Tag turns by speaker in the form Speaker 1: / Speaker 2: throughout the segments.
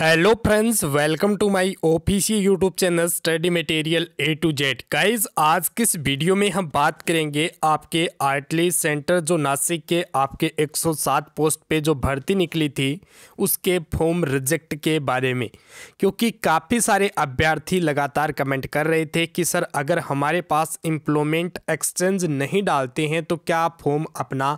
Speaker 1: hello friends welcome to my official YouTube channel study material A to Z guys आज किस video में हम बात करेंगे आपके आर्टली सेंटर जो नासिक के आपके 107 पोस्ट पे जो भर्ती निकली थी उसके फॉर्म रिजेक्ट के बारे में क्योंकि काफ़ी सारे अभ्यर्थी लगातार कमेंट कर रहे थे कि सर अगर हमारे पास इम्प्लॉयमेंट एक्सचेंज नहीं डालते हैं तो क्या फॉर्म अपना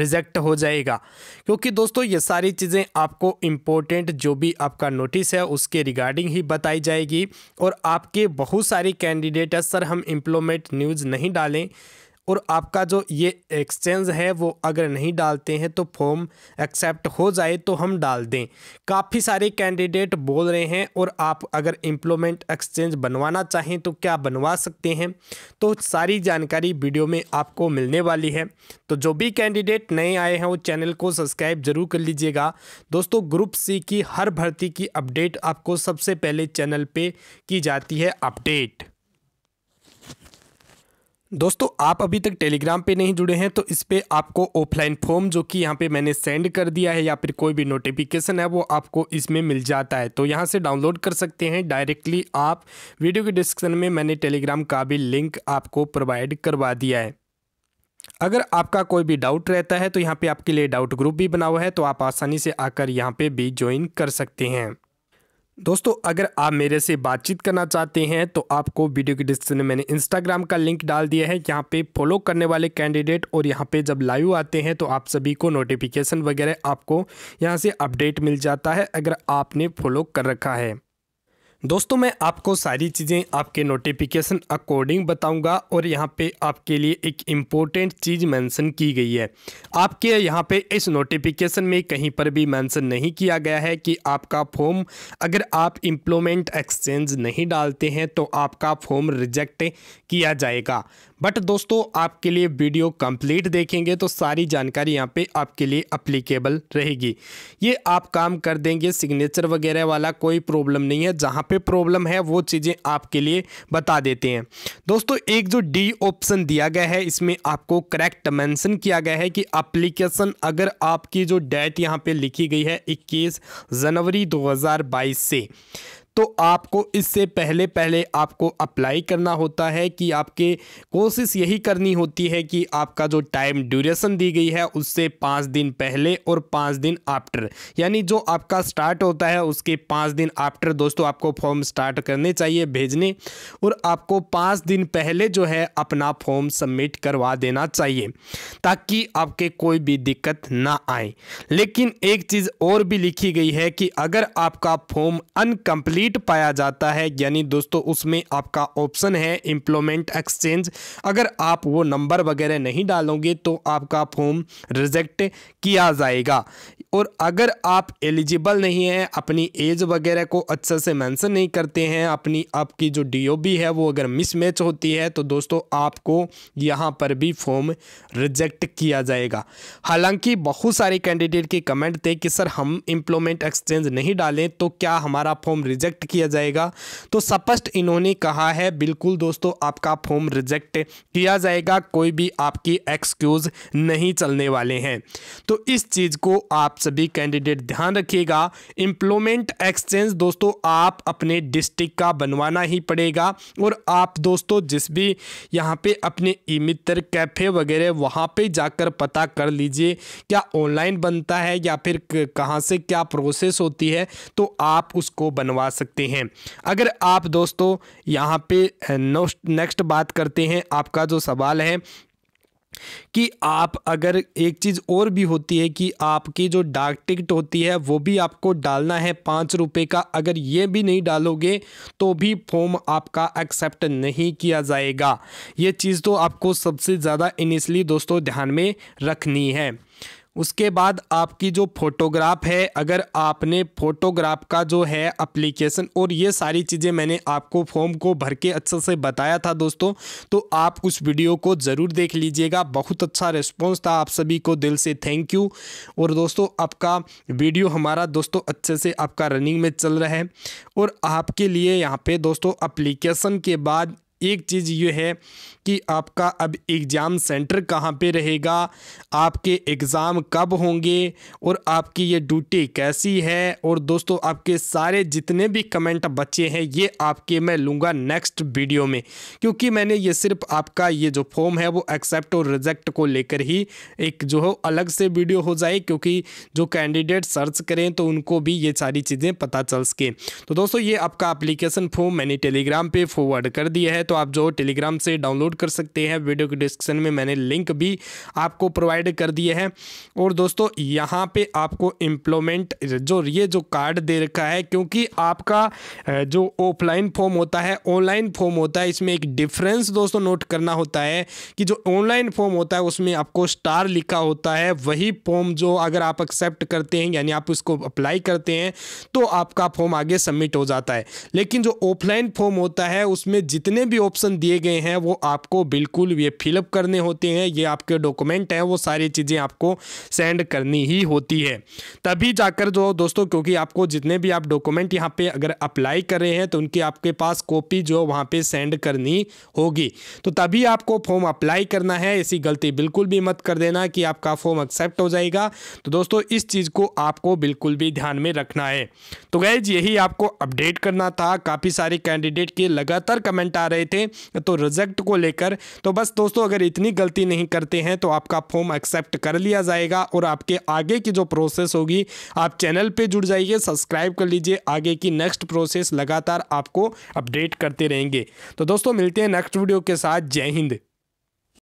Speaker 1: रिजेक्ट हो जाएगा क्योंकि दोस्तों ये सारी चीज़ें आपको इम्पोर्टेंट जो भी आप आपका नोटिस है उसके रिगार्डिंग ही बताई जाएगी और आपके बहुत सारे कैंडिडेट है सर हम इम्प्लोमेंट न्यूज़ नहीं डालें और आपका जो ये एक्सचेंज है वो अगर नहीं डालते हैं तो फॉर्म एक्सेप्ट हो जाए तो हम डाल दें काफ़ी सारे कैंडिडेट बोल रहे हैं और आप अगर इम्प्लोमेंट एक्सचेंज बनवाना चाहें तो क्या बनवा सकते हैं तो सारी जानकारी वीडियो में आपको मिलने वाली है तो जो भी कैंडिडेट नए आए हैं वो चैनल को सब्सक्राइब जरूर कर लीजिएगा दोस्तों ग्रुप सी की हर भर्ती की अपडेट आपको सबसे पहले चैनल पर की जाती है अपडेट दोस्तों आप अभी तक टेलीग्राम पे नहीं जुड़े हैं तो इस पर आपको ऑफलाइन फॉर्म जो कि यहाँ पे मैंने सेंड कर दिया है या फिर कोई भी नोटिफिकेशन है वो आपको इसमें मिल जाता है तो यहाँ से डाउनलोड कर सकते हैं डायरेक्टली आप वीडियो के डिस्क्रिप्शन में मैंने टेलीग्राम का भी लिंक आपको प्रोवाइड करवा दिया है अगर आपका कोई भी डाउट रहता है तो यहाँ पर आपके लिए डाउट ग्रुप भी बना हुआ है तो आप आसानी से आकर यहाँ पर भी ज्वाइन कर सकते हैं दोस्तों अगर आप मेरे से बातचीत करना चाहते हैं तो आपको वीडियो के डिस्क्रिप्शन में मैंने इंस्टाग्राम का लिंक डाल दिया है यहाँ पे फॉलो करने वाले कैंडिडेट और यहाँ पे जब लाइव आते हैं तो आप सभी को नोटिफिकेशन वगैरह आपको यहाँ से अपडेट मिल जाता है अगर आपने फॉलो कर रखा है दोस्तों मैं आपको सारी चीज़ें आपके नोटिफिकेशन अकॉर्डिंग बताऊंगा और यहाँ पे आपके लिए एक इम्पोर्टेंट चीज़ मेंशन की गई है आपके यहाँ पे इस नोटिफिकेशन में कहीं पर भी मेंशन नहीं किया गया है कि आपका फॉर्म अगर आप इम्प्लोमेंट एक्सचेंज नहीं डालते हैं तो आपका फॉर्म रिजेक्ट किया जाएगा बट दोस्तों आपके लिए वीडियो कंप्लीट देखेंगे तो सारी जानकारी यहाँ पे आपके लिए अप्लीकेबल रहेगी ये आप काम कर देंगे सिग्नेचर वगैरह वाला कोई प्रॉब्लम नहीं है जहाँ पे प्रॉब्लम है वो चीज़ें आपके लिए बता देते हैं दोस्तों एक जो डी ऑप्शन दिया गया है इसमें आपको करेक्ट मेंशन किया गया है कि अप्लीकेशन अगर आपकी जो डेट यहाँ पे लिखी गई है इक्कीस जनवरी 2022 से तो आपको इससे पहले पहले आपको अप्लाई करना होता है कि आपके कोशिश यही करनी होती है कि आपका जो टाइम ड्यूरेशन दी गई है उससे पाँच दिन पहले और पाँच दिन आफ्टर यानी जो आपका स्टार्ट होता है उसके पाँच दिन आफ्टर दोस्तों आपको फॉर्म स्टार्ट करने चाहिए भेजने और आपको पाँच दिन पहले जो है अपना फॉर्म सबमिट करवा देना चाहिए ताकि आपके कोई भी दिक्कत ना आए लेकिन एक चीज़ और भी लिखी गई है कि अगर आपका फॉर्म अनकम्प्लीट कंप्लीट पाया जाता है यानी दोस्तों उसमें आपका ऑप्शन है इम्प्लॉयमेंट एक्सचेंज अगर आप वो नंबर वगैरह नहीं डालोगे तो आपका फॉर्म रिजेक्ट किया जाएगा और अगर आप एलिजिबल नहीं हैं अपनी एज वगैरह को अच्छे से मेंशन नहीं करते हैं अपनी आपकी जो डीओबी है वो अगर मिसमैच होती है तो दोस्तों आपको यहाँ पर भी फॉर्म रिजेक्ट किया जाएगा हालांकि बहुत सारे कैंडिडेट के कमेंट थे कि सर हम इम्प्लॉयमेंट एक्सचेंज नहीं डालें तो क्या हमारा फॉर्म रिजेक्ट रिजेक्ट किया जाएगा तो स्पष्ट इन्होंने कहा है बिल्कुल दोस्तों आपका फॉर्म रिजेक्ट किया जाएगा कोई भी आपकी एक्सक्यूज़ नहीं चलने वाले हैं तो इस चीज़ को आप सभी कैंडिडेट ध्यान रखिएगा एम्प्लॉयमेंट एक्सचेंज दोस्तों आप अपने डिस्ट्रिक्ट का बनवाना ही पड़ेगा और आप दोस्तों जिस भी यहाँ पे अपने ई मित्र कैफ़े वगैरह वहाँ पे जाकर पता कर लीजिए क्या ऑनलाइन बनता है या फिर कहाँ से क्या प्रोसेस होती है तो आप उसको बनवा सकते हैं अगर आप दोस्तों यहाँ पे नेक्स्ट बात करते हैं आपका जो सवाल है कि आप अगर एक चीज़ और भी होती है कि आपकी जो डाक टिकट होती है वो भी आपको डालना है पाँच रुपये का अगर ये भी नहीं डालोगे तो भी फॉर्म आपका एक्सेप्ट नहीं किया जाएगा ये चीज़ तो आपको सबसे ज़्यादा इनिशली दोस्तों ध्यान में रखनी है उसके बाद आपकी जो फोटोग्राफ है अगर आपने फोटोग्राफ का जो है अप्लीकेशन और ये सारी चीज़ें मैंने आपको फॉर्म को भर के अच्छे से बताया था दोस्तों तो आप उस वीडियो को ज़रूर देख लीजिएगा बहुत अच्छा रिस्पॉन्स था आप सभी को दिल से थैंक यू और दोस्तों आपका वीडियो हमारा दोस्तों अच्छे से आपका रनिंग में चल रहा है और आपके लिए यहाँ पे दोस्तों अप्लीकेशन के बाद एक चीज़ ये है कि आपका अब एग्ज़ाम सेंटर कहाँ पे रहेगा आपके एग्ज़ाम कब होंगे और आपकी ये ड्यूटी कैसी है और दोस्तों आपके सारे जितने भी कमेंट बचे हैं ये आपके मैं लूँगा नेक्स्ट वीडियो में क्योंकि मैंने ये सिर्फ आपका ये जो फॉर्म है वो एक्सेप्ट और रिजेक्ट को लेकर ही एक जो हो अलग से वीडियो हो जाए क्योंकि जो कैंडिडेट सर्च करें तो उनको भी ये सारी चीज़ें पता चल सकें तो दोस्तों ये आपका अप्लीकेशन फॉर्म मैंने टेलीग्राम पर फॉरवर्ड कर दिया है तो आप जो टेलीग्राम से डाउनलोड कर सकते हैं वीडियो के डिस्क्रिप्शन में मैंने लिंक भी आपको प्रोवाइड कर दिए हैं और दोस्तों यहाँ पे आपको इम्प्लोमेंट जो ये जो कार्ड दे रखा है क्योंकि आपका जो ऑफलाइन फॉर्म होता है ऑनलाइन फॉर्म होता है इसमें एक डिफरेंस दोस्तों नोट करना होता है कि जो ऑनलाइन फॉर्म होता है उसमें आपको स्टार लिखा होता है वही फॉर्म जो अगर आप एक्सेप्ट करते हैं यानी आप उसको अप्लाई करते हैं तो आपका फॉर्म आगे सबमिट हो जाता है लेकिन जो ऑफलाइन फॉर्म होता है उसमें जितने भी ऑप्शन दिए गए हैं वो आपको बिल्कुल ये फिलअप करने होते हैं ये आपके डॉक्यूमेंट हैं वो सारी चीज़ें आपको सेंड करनी ही होती है तभी जाकर जो दोस्तों क्योंकि आपको जितने भी आप डॉक्यूमेंट यहाँ पे अगर अप्लाई कर रहे हैं तो उनकी आपके पास कॉपी जो वहाँ पर सेंड करनी होगी तो तभी आपको फॉर्म अप्लाई करना है ऐसी गलती बिल्कुल भी मत कर देना कि आपका फॉर्म एक्सेप्ट हो जाएगा तो दोस्तों इस चीज़ को आपको बिल्कुल भी ध्यान में रखना है तो गैज यही आपको अपडेट करना था काफ़ी सारे कैंडिडेट के लगातार कमेंट आ रहे थे तो रिजेक्ट को लेकर तो बस दोस्तों अगर इतनी गलती नहीं करते हैं तो आपका फॉर्म एक्सेप्ट कर लिया जाएगा और आपके आगे की जो प्रोसेस होगी आप चैनल पे जुड़ जाइए सब्सक्राइब कर लीजिए आगे की नेक्स्ट प्रोसेस लगातार आपको अपडेट करते रहेंगे तो दोस्तों मिलते हैं नेक्स्ट वीडियो के साथ जय हिंद